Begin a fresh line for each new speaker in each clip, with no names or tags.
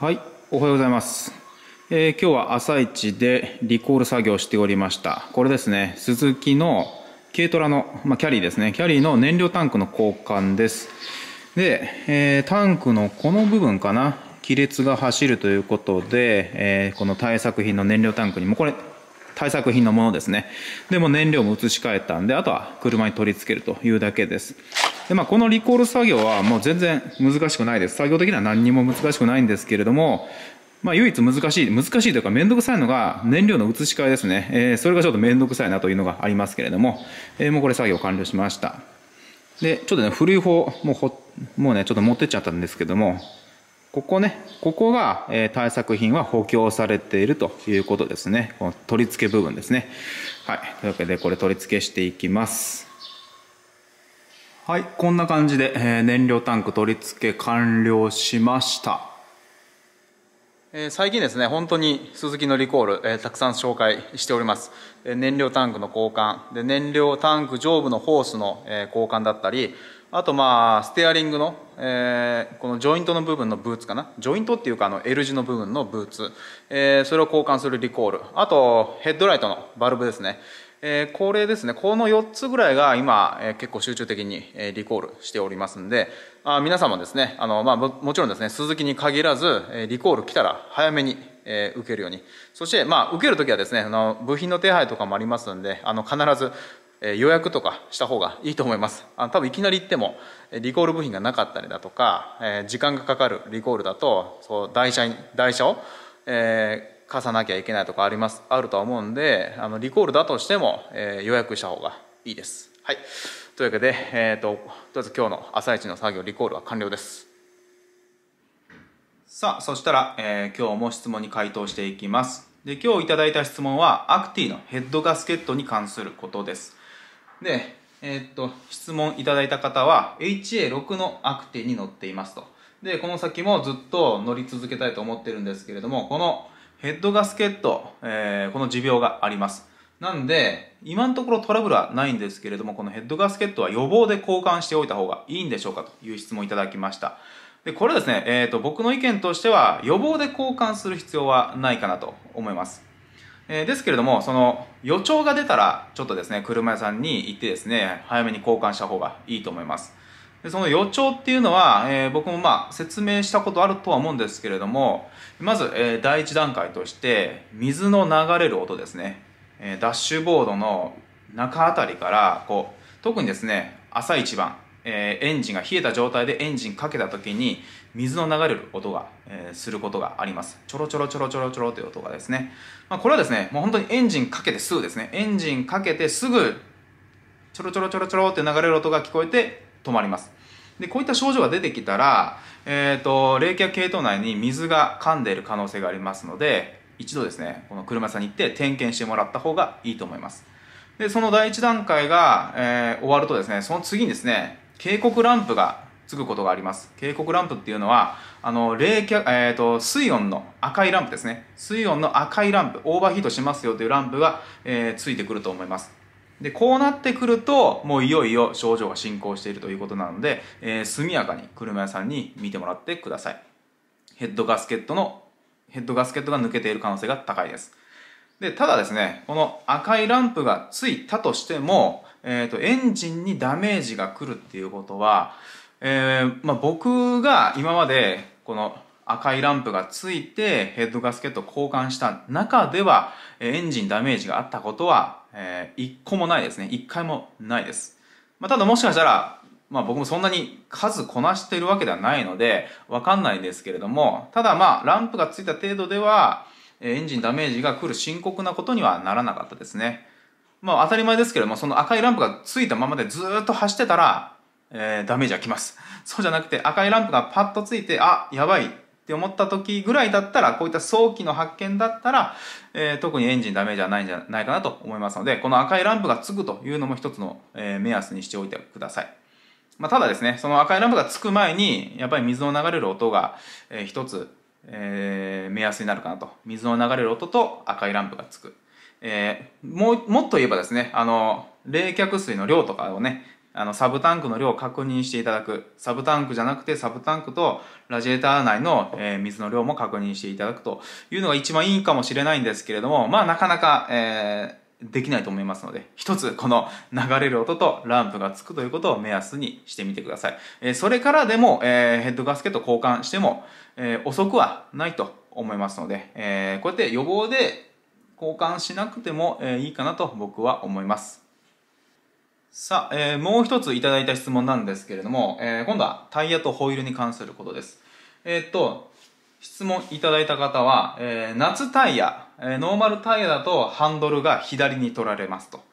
はい、おはようございます。えー、今日は朝一でリコール作業しておりました。これですね、スズキの軽トラの、まあ、キャリーですね、キャリーの燃料タンクの交換です。で、えー、タンクのこの部分かな、亀裂が走るということで、えー、この対策品の燃料タンクにも、これ、対策品のものですね。でも燃料も移し替えたんで、あとは車に取り付けるというだけです。で、まあ、このリコール作業はもう全然難しくないです。作業的には何にも難しくないんですけれども、まあ、唯一難しい、難しいというかめんどくさいのが燃料の移し替えですね。えー、それがちょっとめんどくさいなというのがありますけれども、えー、もうこれ作業完了しました。で、ちょっとね、古い方、もうほ、もうね、ちょっと持ってっちゃったんですけども、ここね、ここが、えー、対策品は補強されているということですね。この取り付け部分ですね。はい。というわけで、これ取り付けしていきます。はい、こんな感じで、えー、燃料タンク取り付け完了しました。えー、最近ですね、本当にスズキのリコール、えー、たくさん紹介しております。え燃料タンクの交換で、燃料タンク上部のホースの、え交換だったり、あとまあ、ステアリングの、えー、このジョイントの部分のブーツかな。ジョイントっていうかあの L 字の部分のブーツ。えー、それを交換するリコール。あと、ヘッドライトのバルブですね。えー、これですねこの4つぐらいが今、えー、結構集中的に、えー、リコールしておりますんであ皆様ですねあの、まあ、もちろんですね鈴木に限らず、えリコール来たら早めにえー、受けるようにそして、まあ、受ける時はですねあの部品の手配とかもありますんであの必ず、えー、予約とかした方がいいと思いますあの多分いきなり行ってもリコール部品がなかったりだとか、えー、時間がかかるリコールだとそう台車に、台車を、え貸さなきゃいけないとかありますあるとは思うんであのリコールだとしても、えー、予約した方がいいです。はい、というわけで、えーと、とりあえず今日の朝一の作業リコールは完了です。さあそしたら、えー、今日も質問に回答していきます。で今日いただいた質問はアクティのヘッドガスケットに関することです。で、えー、っと質問いただいた方は HA6 のアクティに乗っていますと。でこの先もずっと乗り続けたいと思ってるんですけれどもこのヘッドガスケット、えー、この持病があります。なんで、今のところトラブルはないんですけれども、このヘッドガスケットは予防で交換しておいた方がいいんでしょうかという質問いただきました。で、これですね、えっ、ー、と、僕の意見としては、予防で交換する必要はないかなと思います。えー、ですけれども、その予兆が出たら、ちょっとですね、車屋さんに行ってですね、早めに交換した方がいいと思います。でその予兆っていうのは、えー、僕もまあ説明したことあるとは思うんですけれどもまず、えー、第一段階として水の流れる音ですね、えー、ダッシュボードの中あたりからこう特にですね朝一番、えエンジンが冷えた状態でエンジンかけた時に水の流れる音が、えすることがありますちょろちょろちょろちょろちょろという音がですね、まあ、これはですねもう本当にエンジンかけてすぐですねエンジンかけてすぐちょろちょろちょろちょろって流れる音が聞こえて止まりますでこういった症状が出てきたら、えーと、冷却系統内に水が噛んでいる可能性がありますので一度ですねこの車屋さんに行って点検してもらった方がいいと思いますでその第1段階が、えー、終わるとですねその次にですね警告ランプがつくことがあります警告ランプっていうのはあの冷却、えーと、と水温の赤いランプですね水温の赤いランプオーバーヒートしますよというランプが、えー、ついてくると思いますでこうなってくるともういよいよ症状が進行しているということなので、えー、速やかに車屋さんに見てもらってくださいヘッドガスケットのヘッドガスケットが抜けている可能性が高いですでただですねこの赤いランプがついたとしても、えーと、エンジンにダメージが来るっていうことは、えー、まあ、僕が今までこの赤いランプがついてヘッドガスケット交換した中ではエンジンダメージがあったことはえー、1個もないですね1回もないです、まあ、ただもしかしたら、まあ、僕もそんなに数こなしているわけではないのでわかんないんですけれどもただまあランプがついた程度ではエンジンダメージが来る深刻なことにはならなかったですねまあ当たり前ですけれどもその赤いランプがついたままでずっと走ってたら、えー、ダメージは来ますそうじゃなくて赤いランプがパッとついてあやばいって思った時ぐらいだったら、こういった早期の発見だったら、えー、特にエンジンダメージはないんじゃないかなと思いますので、この赤いランプがつくというのも一つの、えー、目安にしておいてください。まあ、ただですね、その赤いランプがつく前に、やっぱり水の流れる音が、えー、一つ、えー、目安になるかなと。水の流れる音と赤いランプがつく。えー、ももっと言えばですね、あの、冷却水の量とかをね、あの、サブタンクの量を確認していただく。サブタンクじゃなくて、サブタンクとラジエーター内の、えー、水の量も確認していただくというのが一番いいかもしれないんですけれども、まあ、なかなか、えー、できないと思いますので、一つこの流れる音とランプがつくということを目安にしてみてください。えー、それからでも、えヘッドガスケット交換しても、え遅くはないと思いますので、えこうやって予防で交換しなくても、えいいかなと僕は思います。さあ、えー、もう一ついただいた質問なんですけれども、えー、今度はタイヤとホイールに関することです。えー、っと、質問いただいた方は、えー、夏タイヤ、えー、ノーマルタイヤだとハンドルが左に取られますと。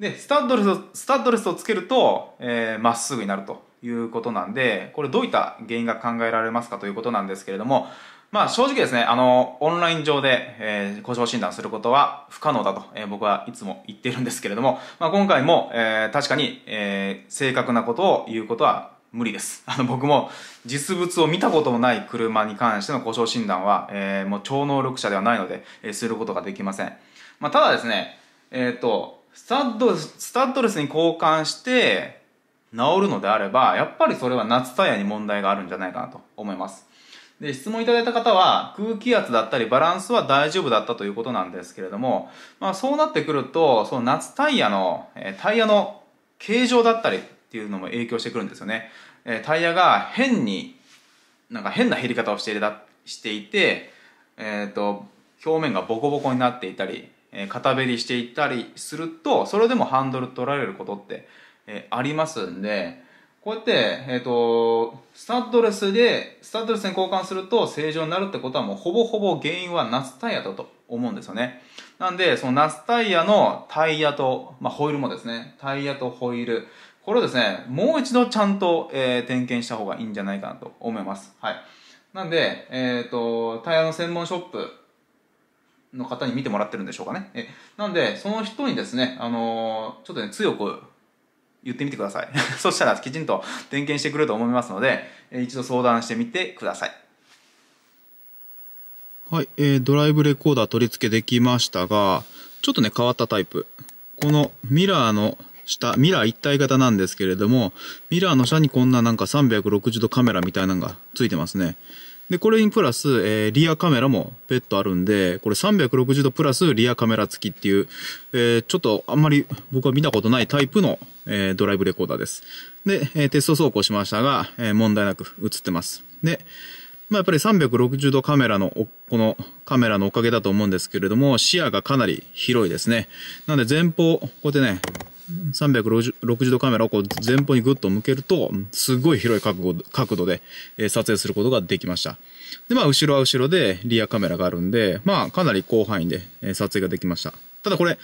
で、スタッドレス、スタッドレスをつけると、えー、まっすぐになるということなんで、これどういった原因が考えられますかということなんですけれども、まあ正直ですね、あの、オンライン上で、えー、故障診断することは不可能だと、えー、僕はいつも言ってるんですけれども、まあ今回も、えー、確かに、えー、正確なことを言うことは無理です。あの僕も実物を見たこともない車に関しての故障診断は、えー、もう超能力者ではないので、えー、することができません。まあただですね、えっ、ー、と、スタッド、スタッドレスに交換して、治るのであれば、やっぱりそれは夏タイヤに問題があるんじゃないかなと思います。で、質問いただいた方は空気圧だったりバランスは大丈夫だったということなんですけれども、まあそうなってくると、その夏タイヤの、えタイヤの形状だったりっていうのも影響してくるんですよね。えタイヤが変に、なんか変な減り方をしていたしていて、えっ、ー、と、表面がボコボコになっていたり、え片べりしていたりすると、それでもハンドル取られることって、えありますんで、こうやって、えっ、ー、と、スタッドレスで、スタッドレスに交換すると正常になるってことはもうほぼほぼ原因は夏タイヤだと思うんですよね。なんで、その夏タイヤのタイヤと、まあ、ホイールもですね、タイヤとホイール、これをですね、もう一度ちゃんと、えー、点検した方がいいんじゃないかなと思います。はい。なんで、えっ、ー、と、タイヤの専門ショップの方に見てもらってるんでしょうかね。えなんで、その人にですね、あのー、ちょっとね、強く言ってみてください。そしたらきちんと点検してくれると思いますので、一度相談してみてください。はい、えー、ドライブレコーダー取り付けできましたが、ちょっとね、変わったタイプ。このミラーの下、ミラー一体型なんですけれども、ミラーの下にこんななんか360度カメラみたいなのがついてますね。で、これにプラス、えー、リアカメラも別途あるんで、これ360度プラスリアカメラ付きっていう、えー、ちょっとあんまり僕は見たことないタイプの、えー、ドライブレコーダーです。で、えテスト走行しましたが、え問題なく映ってます。で、まあ、やっぱり360度カメラの、このカメラのおかげだと思うんですけれども、視野がかなり広いですね。なので前方、こうやってね、360度カメラをこう前方にグッと向けると、すごい広い角度角度で撮影することができました。で、まあ、後ろは後ろでリアカメラがあるんで、まあ、かなり広範囲で撮影ができました。ただこれ、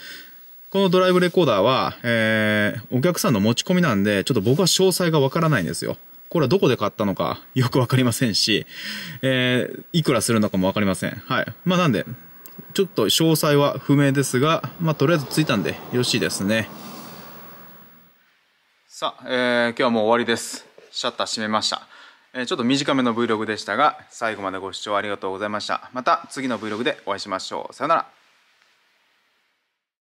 このドライブレコーダーは、えー、お客さんの持ち込みなんで、ちょっと僕は詳細がわからないんですよ。これはどこで買ったのかよくわかりませんし、えー、いくらするのかもわかりません。はい。まあなんで、ちょっと詳細は不明ですが、まあとりあえずついたんでよろしいですね。さあ、えー、今日はもう終わりですシャッター閉めました、えー、ちょっと短めの Vlog でしたが最後までご視聴ありがとうございましたまた次の Vlog でお会いしましょうさよなら